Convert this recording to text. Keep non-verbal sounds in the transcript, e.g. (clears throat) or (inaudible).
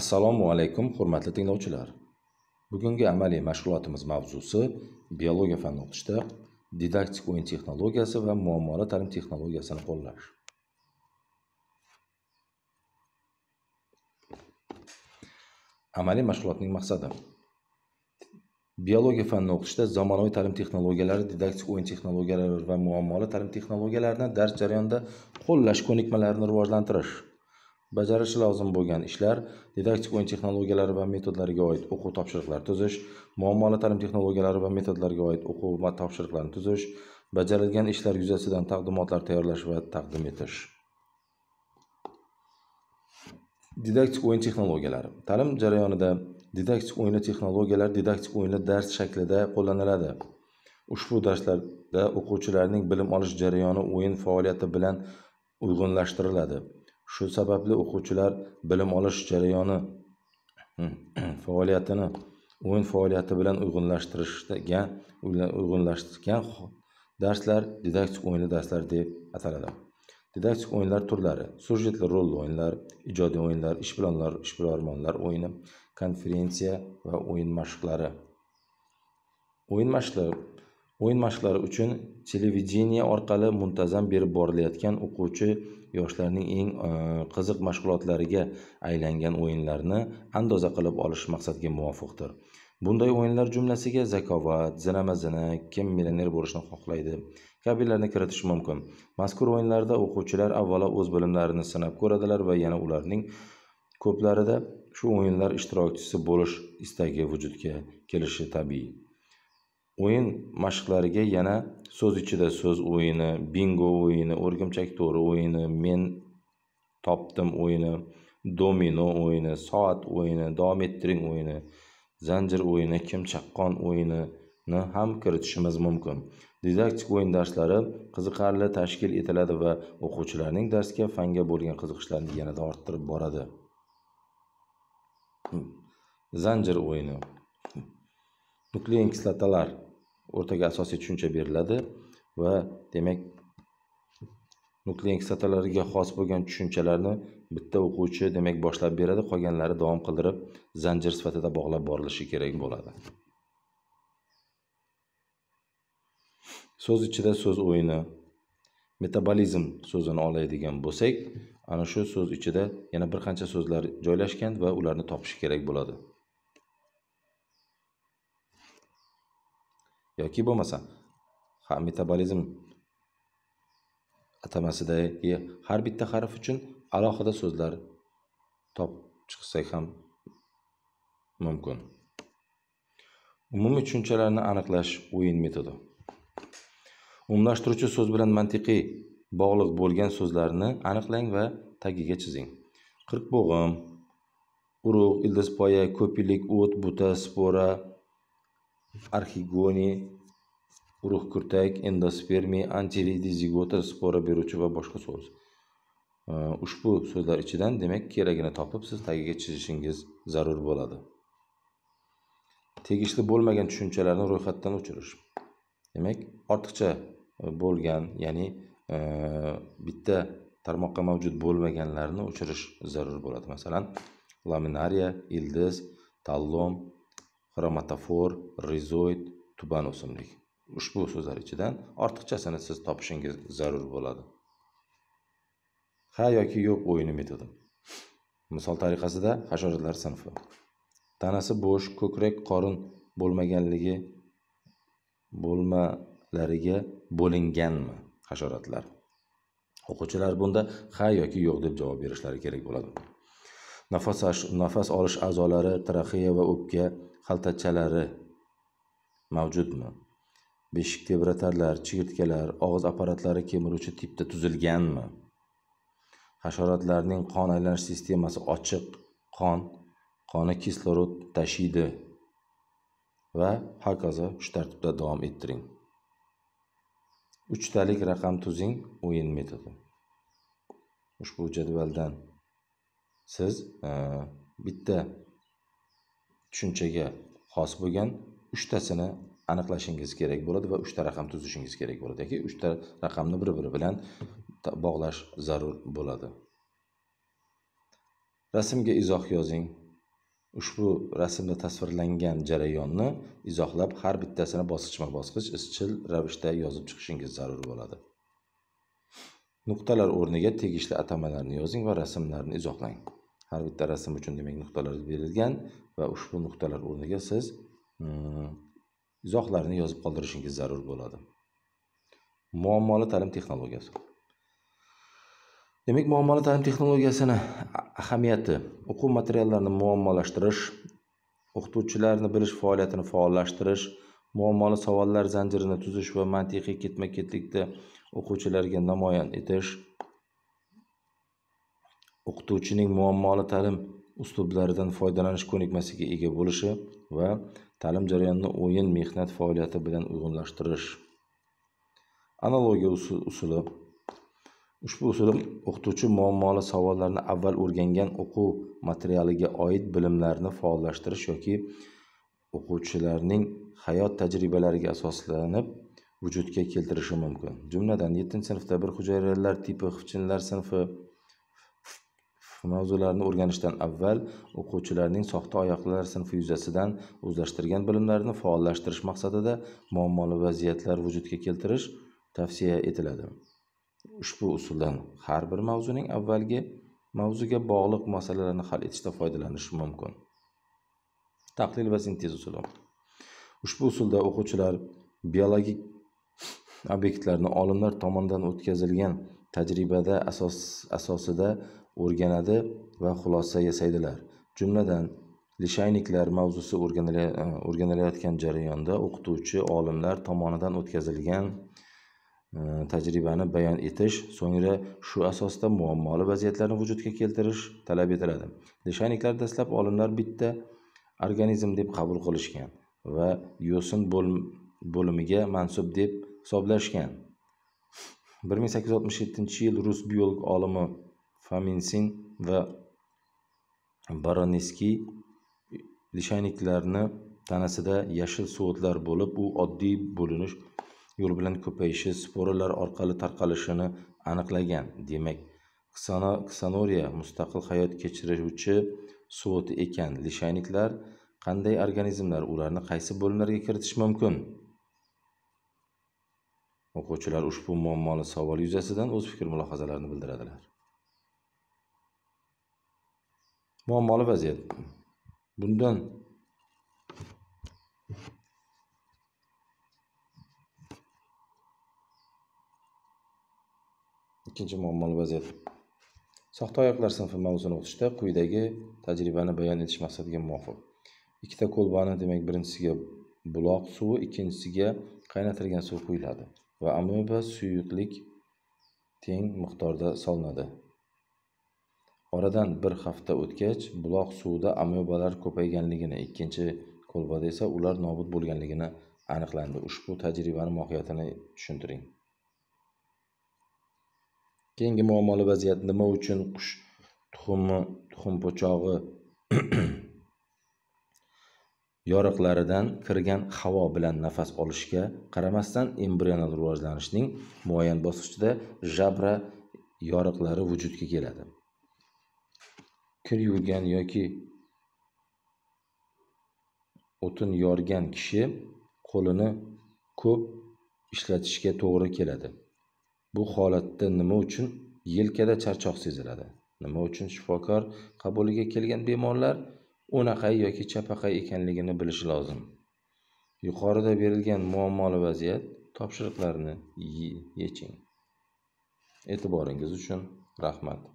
assalomu alaykum hurmatli tinglovchilar bugungi amaliy mashg'ulotimiz mavzusi biologiya fanini o'qitishda didaktik o'yin texnologiyasi va muammoli ta'lim texnologiyasini qo'llash amaliy mashg'ulotning maqsadi biologiya fanini o'qitishda zamonaviy ta'lim texnologiyalari didaktik o'yin texnologiyalari va muammoli ta'lim texnologiyalarini dars jarayonida qo'llash ko'nikmalarini rivojlantirish bajarishi lozim bo'lgan ishlar didaktik o'yin texnologiyalari va metodlariga oid o'quv topshiriqlari tuzish muammoli ta'lim texnologiyalari va metodlariga oid o'quv va topshiriqlarni tuzish bajarilgan ishlar yuzasidan taqdimotlar tayyorlash va taqdim etish didaktik o'yin texnologiyalari ta'lim jarayonida didaktik o'yinli texnologiyalar didaktik o'yinli dars shaklida qo'llaniladi ushbu darslarda o'quvchilarning bilim olish jarayoni o'yin faoliyati bilan uyg'unlashtiriladi shu sababli o'quvchilar bilim olish jarayoni hmm, (clears throat) faoliyatini o'yin faoliyati bilan uyg'unlashtirishga uyg'unlashtirgan darslar didaktik o'yinli darslar deb ataladi didaktik o'yinlar turlari sujetli rol o'yinlar ijodiy o'yinlar ishbilonlar ishbilarmonlar o'yini konferensiya va o'yin mashqlari o'yin mashqlari o'yin mashqlari uchun televideniye orqali muntazam berib borilayotgan o'quvchi yoshlarning eng e, qiziq mashg'ulotlariga aylangan o'yinlarni andoza qilib olish maqsadga muvofiqdir bunday o'yinlar jumlasiga zakovat zinama zina kim millioner bo'lishni xohlaydi kabilarni kiritish mumkin mazkur o'yinlarda o'quvchilar avvalo o'z bilimlarini sinab ko'radilar va yana ularning ko'plarida shu o'yinlar ishtirokchisi bo'lish istagi vujudga kelishi tabiiy o'yin mashqlariga yana so'z ichida so'z o'yini bingo o'yini o'rgimchak to'ri o'yini men topdim o'yini domino o'yini soat o'yini davom ettiring o'yini zanjir o'yini kim chaqqon o'yinini ham kiritishimiz mumkin didaktik o'yin darslari qiziqarli tashkil etiladi va o'quvchilarning darsga fanga bo'lgan qiziqishlarini yanada orttirib boradi zanjir o'yini nuklein kislotalar o'rtaga asosiy tushuncha beriladi va demak nuklein kislotalarga xos bo'lgan tushunchalarni bitta o'quvchi demak boshlab beradi qolganlari davom qildirib zanjir sifatida bog'lab borilishi kerak bo'ladi so'z ichida so'z o'yini metabolizm so'zini oladigan bo'lsak ana shu so'z ichida yana bir qancha so'zlar joylashgan va ularni topish kerak bo'ladi yoki bo'lmasa ha metabolizm atamasidagi har bitta harf uchun alohida so'zlar topib chiqsak ham mumkin umumiy tushunchalarni aniqlash o'yin metodi umumlashtiruvchi so'z bilan mantiqiy bog'liq bo'lgan so'zlarni aniqlang va tagiga chizing bo'g'im urug' ildizpoya ko'pilik o't buta spora arxigoniy urug'kurtak endospermiy zigota spora beruvchi va boshqa so'z ushbu so'zlar ichidan demak keragini topib siz tagiga chizishingiz zarur bo'ladi tegishli bo'lmagan tushunchalarni ro'yxatdan o'chirish demak ortiqcha bo'lgan ya'ni e, bitta tarmoqqa mavjud bo'lmaganlarni o'chirish zarur bo'ladi masalan laminariya ildiz tallom xromatofor rizoid tuban o'simlik ushbu so'zlar ichidan ortiqchasini siz topishingiz zarur bo'ladi ha yoki yo'q o'yini metodi misol tariqasida hasharotlar sinfi tanasi bo'sh ko'krak qorin bo'lmaganligi bo'lmalariga bo'linganmi hasharotlar o'quvchilar bunda ha yoki yo'q deb javob berishlari kerak bo'ladi nafas nafas olish a'zolari traxeya va o'pka xaltachalari mavjudmi beshik tebratarlar chigirtkalar og'iz apparatlari kemiruvchi tipda tuzilganmi hasharotlarning qon aylanish sistemasi ochiq qon qoni kislorod tashiydi va hokazo shu tartibda davom ettiring uchtalik raqam tuzing o'yin metodi ushbu jadvaldan siz e, bitta tushunchaga xos bo'lgan uchtasini aniqlashingiz kerak bo'ladi va uchta raqam tuzishingiz kerak bo'ladi yoki uchta raqamni bir biri bilan bog'lash zarur bo'ladi rasmga izoh yozing ushbu rasmda tasvirlangan jarayonni izohlab har bittasini bosqichma bosqich izchil ravishda yozib chiqishingiz zarur bo'ladi nuqtalar o'rniga tegishli atamalarni yozing va rasmlarni izohlang har bitta rasm uchun demak nuqtalar berilgan va ushbu nuqtalar o'rniga siz mm, izohlarni yozib qoldirishingiz zarur bo'ladi muammoli ta'lim texnologiyasi demak muammoli ta'lim texnologiyasini ahamiyati o'quv materiallarini muammolashtirish o'qituvchilarni bilish faoliyatini faollashtirish muammoli savollar zanjirini tuzish va mantiqiy ketma ketlikda o'quvchilarga namoyon etish o'qituvchining muammoli ta'lim uslublaridan foydalanish ko'nikmasiga ega bo'lishi va ta'lim jarayonini o'yin mehnat faoliyati bilan uyg'unlashtirish analogiya usuli ushbu usul o'qituvchi muammoli savollarni avval o'rgangan o'quv materialiga oid bilimlarni faollashtirish yoki o'quvchilarning hayot tajribalariga asoslanib vujudga keltirishi mumkin jumladan yettinchi sinfda bir hujayralar tipi xifchinlar sinfi Ushbu mavzularni o'rganishdan avval o'quvchilarning soxta oyoqlar sinfi yuzasidan o'zlashtirgan bilimlarini faollashtirish maqsadida muammoli vaziyatlar vujudga keltirish tavsiya etiladi. Ushbu usuldan har bir mavzuning avvalgi mavzuga bog'liq masalalarni hal etishda foydalanish mumkin. Tahlil va sintez usuli. Ushbu usulda o'quvchilar biologik obyektlarni olimlar tomonidan o'tkazilgan tajribada asos asosida o'rganadi va xulosa yasaydilar jumladan lishayniklar mavzusi e, o'rganilayotgan jarayonda o'qituvchi olimlar tomonidan o'tkazilgan e, tajribani bayon etish so'ngra shu asosda muammoli vaziyatlarni vujudga keltirish talab etiladi lishayniklar dastlab olimlar bitta organizm deb qabul qilishgan va yo'sin bo'limiga mansub deb hisoblashgan 1867 yil rus biolog olimi fominsin va baranskiy lishayniklarni tanasida yashil suvo'tlar bo'lib u oddiy bo'linish yo'li bilan ko'payishi sporalar orqali tarqalishini aniqlagan demak ksanoriya mustaqil hayot kechiruvchi suvo'ti ekan lishayniklar qanday organizmlar ularni qaysi bo'limlarga kiritish mumkin O'quvchilar ushbu muammoli savol yuzasidan o'z fikr mulohazalarini bildiradilar. Muammoli vaziyat. Bundan ikkinchi muammoli vaziyat. Soxta oyoqlar sinfi mavzusini o'qitishda quyidagi tajribani bayon etish maqsadiga muvofiq. Ikkita kolbani, demak, birinchisiga buloq suvi, ikkinchisiga qaynatilgan suv quyiladi. va amoba suyuqlik teng miqdorda solinadi oradan bir hafta o'tgach buloq suvida amebalar ko'payganligini ikkinchi ko'lbada esa ular nobud bo'lganligini aniqlandi ushbu tajribani mohiyatini tushuntiring keyingi muammoli vaziyat nima uchun qush tuxumi tuxum po'chog'i yoriqlaridan kirgan havo bilan nafas olishga qaramasdan embrional rivojlanishning muayyan bosqichida jabra yoriqlari vujudga keladi kir yuvgan yoki o'tin yorgan kishi qo'lini ko'p ishlatishga to'g'ri keladi bu holatda nima uchun yelkada charchoq seziladi nima uchun shifokor qabuliga kelgan bemorlar o'naqay yoki chapaqay ekanligini bilishi lozim yuqorida berilgan muammoli vaziyat topshiriqlarini yeching e'tiboringiz uchun rahmat